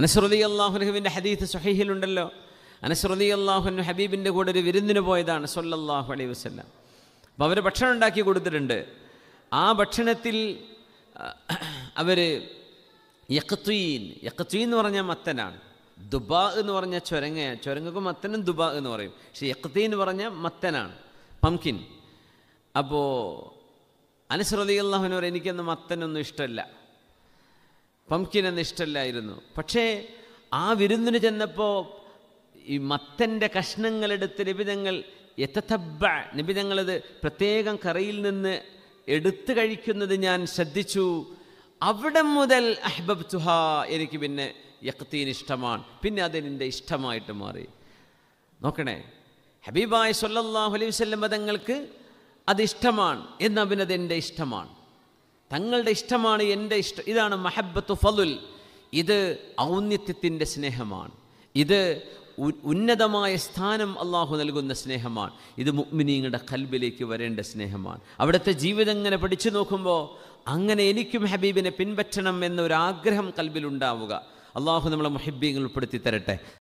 അനസ്രതി അള്ളാഹുനഹുവിൻ്റെ ഹദീത്ത് സുഹീഹിലുണ്ടല്ലോ അനസ്രതി അള്ളാഹുനു ഹബീബിൻ്റെ കൂടെ ഒരു വിരുന്നിന് പോയതാണ് സൊല്ലാഹു അലൈ വസ്ല്ലാം അപ്പോൾ അവർ ഭക്ഷണം ഉണ്ടാക്കി കൊടുത്തിട്ടുണ്ട് ആ ഭക്ഷണത്തിൽ അവർ യക്കത്വീൻ യക്കത്തുയീൻ എന്ന് പറഞ്ഞാൽ മത്തനാണ് ദുബാ എന്ന് പറഞ്ഞാൽ ചൊരങ്ങ ചൊരങ്ങക്കും മത്തനും ദുബാ എന്ന് പറയും പക്ഷേ യക്കത്തി എന്ന് പറഞ്ഞാൽ മത്തനാണ് പംകിൻ അപ്പോൾ അനുസൃതി അള്ളാഹുവിനോട് എനിക്കൊന്നും മത്തനൊന്നും ഇഷ്ടമല്ല പംകിൻ എന്ന ഇഷ്ടമല്ലായിരുന്നു പക്ഷേ ആ വിരുന്നിന് ചെന്നപ്പോൾ ഈ മത്തൻ്റെ കഷ്ണങ്ങളെടുത്ത് നിബിതങ്ങൾ എത്തത്തബ്ബ നിബിതങ്ങളത് പ്രത്യേകം കറിയിൽ നിന്ന് എടുത്തു കഴിക്കുന്നത് ഞാൻ ശ്രദ്ധിച്ചു അവിടെ മുതൽ അഹ്ബബ് ചുഹ എനിക്ക് പിന്നെ യക്തീൻ ഇഷ്ടമാണ് പിന്നെ അതെനിൻ്റെ ഇഷ്ടമായിട്ട് മാറി നോക്കണേ ഹബീബായ് സൊല്ലാഹു അലൈഹി മതങ്ങൾക്ക് തങ്ങൾക്ക് അത് ഇഷ്ടമാണ് എന്നാൽ ഇഷ്ടമാണ് തങ്ങളുടെ ഇഷ്ടമാണ് എൻ്റെ ഇഷ്ടം ഇതാണ് മഹബത്ത് ഫലുൽ ഇത് ഔന്നിത്യത്തിൻ്റെ സ്നേഹമാണ് ഇത് ഉന്നതമായ സ്ഥാനം അള്ളാഹു നൽകുന്ന സ്നേഹമാണ് ഇത് മുഗ്മിനീങ്ങളുടെ കൽബിലേക്ക് വരേണ്ട സ്നേഹമാണ് അവിടുത്തെ ജീവിതം ഇങ്ങനെ പഠിച്ചു നോക്കുമ്പോൾ അങ്ങനെ എനിക്കും ഹബീബിനെ പിൻപറ്റണം എന്നൊരാഗ്രഹം കൽബിലുണ്ടാവുക അള്ളാഹു നമ്മളെ മഹബീങ്ങൾ ഉൾപ്പെടുത്തി തരട്ടെ